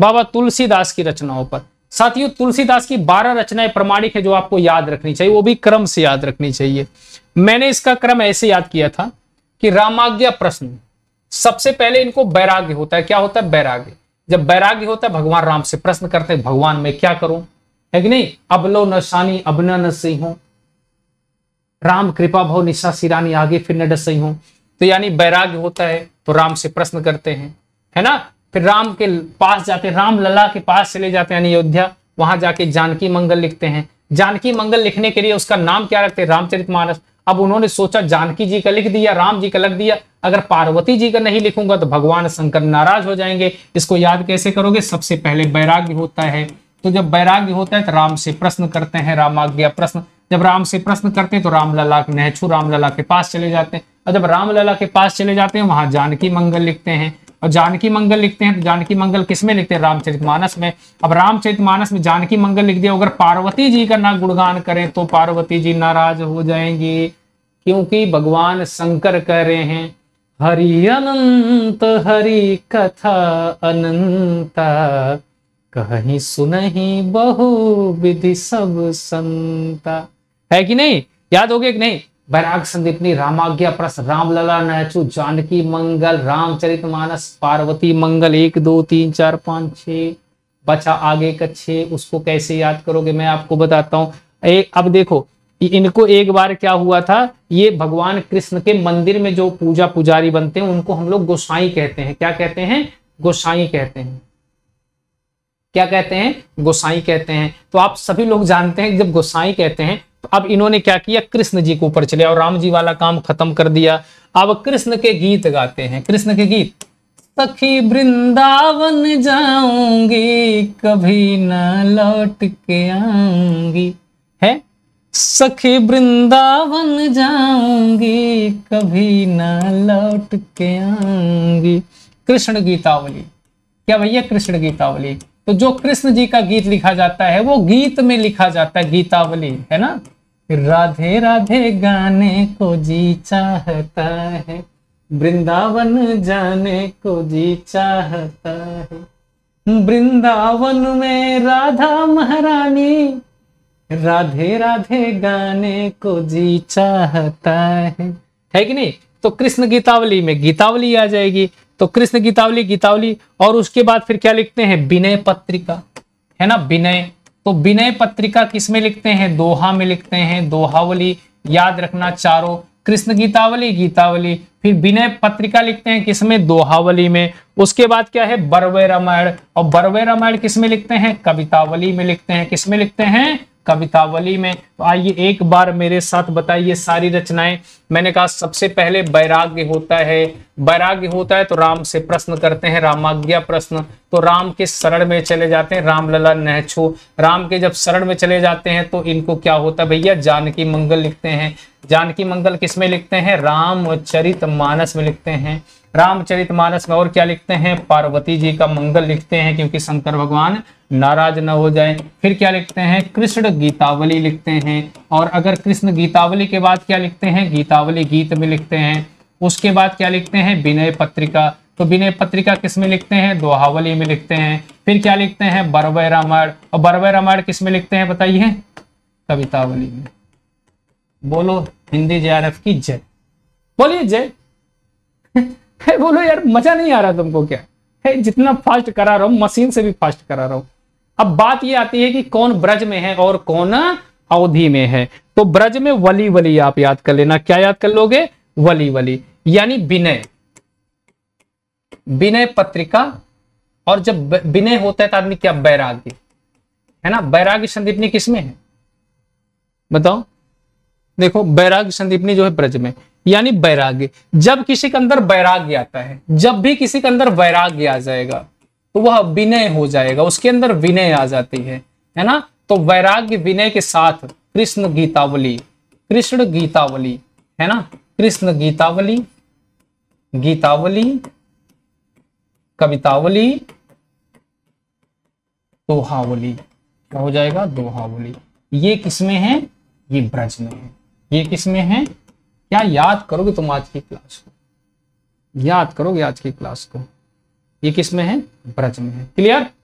बाबा तुलसीदास की रचनाओं पर साथियों तुलसीदास की बारह रचनाएं प्रमाणिक है जो आपको याद रखनी चाहिए वो भी क्रम से याद रखनी चाहिए मैंने इसका क्रम ऐसे याद किया था कि रामाज्ञा प्रश्न सबसे पहले इनको बैराग्य होता है क्या होता है बैराग्य जब बैराग्य होता है भगवान राम से प्रश्न करते हैं भगवान मैं क्या करूं है कि नहीं अबलो नशानी अब न सिंह राम कृपा भव निशा सिरानी आगे फिर न डसई हूं तो यानी बैराग्य होता है तो राम से प्रश्न करते हैं है ना फिर राम के पास जाते राम लला के पास चले जाते हैं अयोध्या वहां जाके जानकी मंगल लिखते हैं जानकी मंगल लिखने के लिए उसका नाम क्या रखते हैं रामचरित मानस अब उन्होंने सोचा जानकी जी का लिख दिया राम जी का लिख दिया अगर पार्वती जी का नहीं लिखूंगा तो भगवान शंकर नाराज हो जाएंगे इसको याद कैसे करोगे सबसे पहले वैराग्य होता है तो जब वैराग्य होता है तो राम से प्रश्न करते हैं रामाज्ञा प्रश्न जब राम से प्रश्न करते हैं तो रामलला राम रामलला के पास चले जाते हैं और जब रामलला के पास चले जाते हैं वहां जानकी मंगल लिखते हैं और जानकी मंगल लिखते हैं तो जानकी मंगल किसमें लिखते हैं रामचरितमानस में अब रामचरितमानस में जानकी मंगल लिख दिया अगर पार्वती जी का ना गुणगान करें तो पार्वती जी नाराज हो जाएंगी क्योंकि भगवान शंकर कह रहे हैं हरि अनंत हरि कथा अनंत कहीं ही बहु विधि सब संता है कि नहीं याद हो गया कि नहीं बैराग संदीपनी रामाज्ञा प्रस लला नहचु जानकी मंगल रामचरित मानस पार्वती मंगल एक दो तीन चार पांच छ बचा आगे का छे उसको कैसे याद करोगे मैं आपको बताता हूँ अब देखो इनको एक बार क्या हुआ था ये भगवान कृष्ण के मंदिर में जो पूजा पुजारी बनते हैं उनको हम लोग गोसाई कहते हैं क्या कहते हैं गोसाई कहते हैं क्या कहते हैं गोसाई कहते हैं तो आप सभी लोग जानते हैं जब गोसाई कहते हैं अब इन्होंने क्या किया कृष्ण जी के ऊपर चले और राम जी वाला काम खत्म कर दिया अब कृष्ण के गीत गाते हैं कृष्ण के गीत सखी वृंदावन जाऊंगी कभी न लौट के आऊंगी है सखी वृंदावन जाऊंगी कभी न लौट के आऊंगी कृष्ण गीतावली क्या भैया कृष्ण गीतावली तो जो कृष्ण जी का गीत लिखा जाता है वो गीत में लिखा जाता है गीतावली है ना राधे राधे गाने को जी चाहता है वृंदावन जाने को जी चाहता है वृंदावन में राधा महारानी राधे राधे गाने को जी चाहता है है कि नहीं तो कृष्ण गीतावली में गीतावली आ जाएगी तो कृष्ण गीतावली गीतावली और उसके बाद फिर क्या लिखते हैं विनय पत्रिका है ना विनय तो विनय पत्रिका किसमें लिखते हैं दोहा में लिखते हैं दोहावली याद रखना चारों कृष्ण गीतावली गीतावली फिर विनय पत्रिका लिखते हैं किसमें दोहावली में उसके बाद क्या है बरवे रामायण और बरवे रामायण किसमें लिखते हैं कवितावली में लिखते हैं किसमें लिखते हैं कवितावली में तो आइए एक बार मेरे साथ बताइए सारी रचनाएं मैंने कहा सबसे पहले वैराग्य होता है वैराग्य होता है तो राम से प्रश्न करते हैं रामाज्ञा प्रश्न तो राम के शरण में चले जाते हैं रामलला नहछो राम के जब शरण में चले जाते हैं तो इनको क्या होता है भैया जानकी मंगल लिखते हैं जानकी मंगल किस में लिखते हैं राम चरित मानस में लिखते हैं रामचरित मानस में और क्या लिखते हैं पार्वती जी का मंगल लिखते हैं क्योंकि शंकर भगवान नाराज न हो जाए फिर क्या लिखते हैं कृष्ण गीतावली लिखते हैं और अगर कृष्ण गीतावली के बाद क्या लिखते हैं गीतावली गीत में लिखते हैं उसके बाद क्या लिखते हैं विनय पत्रिका तो विनय पत्रिका किस में लिखते हैं दोहावली में लिखते हैं फिर क्या लिखते हैं बरवय रामायण और बरवय रामायण किस में लिखते हैं बताइए कवितावली में बोलो हिंदी जे की जय बोलिए जय है बोलो यार मजा नहीं आ रहा तुमको क्या है जितना फास्ट करा रहा हूं मशीन से भी फास्ट करा रहा हूं अब बात ये आती है कि कौन ब्रज में है और कौन अवधि में है तो ब्रज में वली वली आप याद कर लेना क्या याद कर लोगे वली वली यानी विनय विनय पत्रिका और जब विनय होता है तो आदमी क्या बैराग्य है ना बैराग्य संदीपनी किसमें है बताओ देखो बैराग्य संदीप जो है ब्रज में यानी वैराग्य जब किसी के अंदर वैराग्य आता है जब भी किसी के अंदर वैराग्य आ जाएगा तो वह विनय हो जाएगा उसके अंदर विनय आ जाती है है ना तो वैराग्य विनय के साथ कृष्ण गीतावली कृष्ण गीतावली है ना कृष्ण गीतावली गीतावली कवितावली दोहावली क्या हो जाएगा दोहावली ये किसमें है ये ब्रज में है ये किस में है क्या याद करोगे तुम आज की क्लास को याद करोगे आज की क्लास को ये किस में है ब्रज में है क्लियर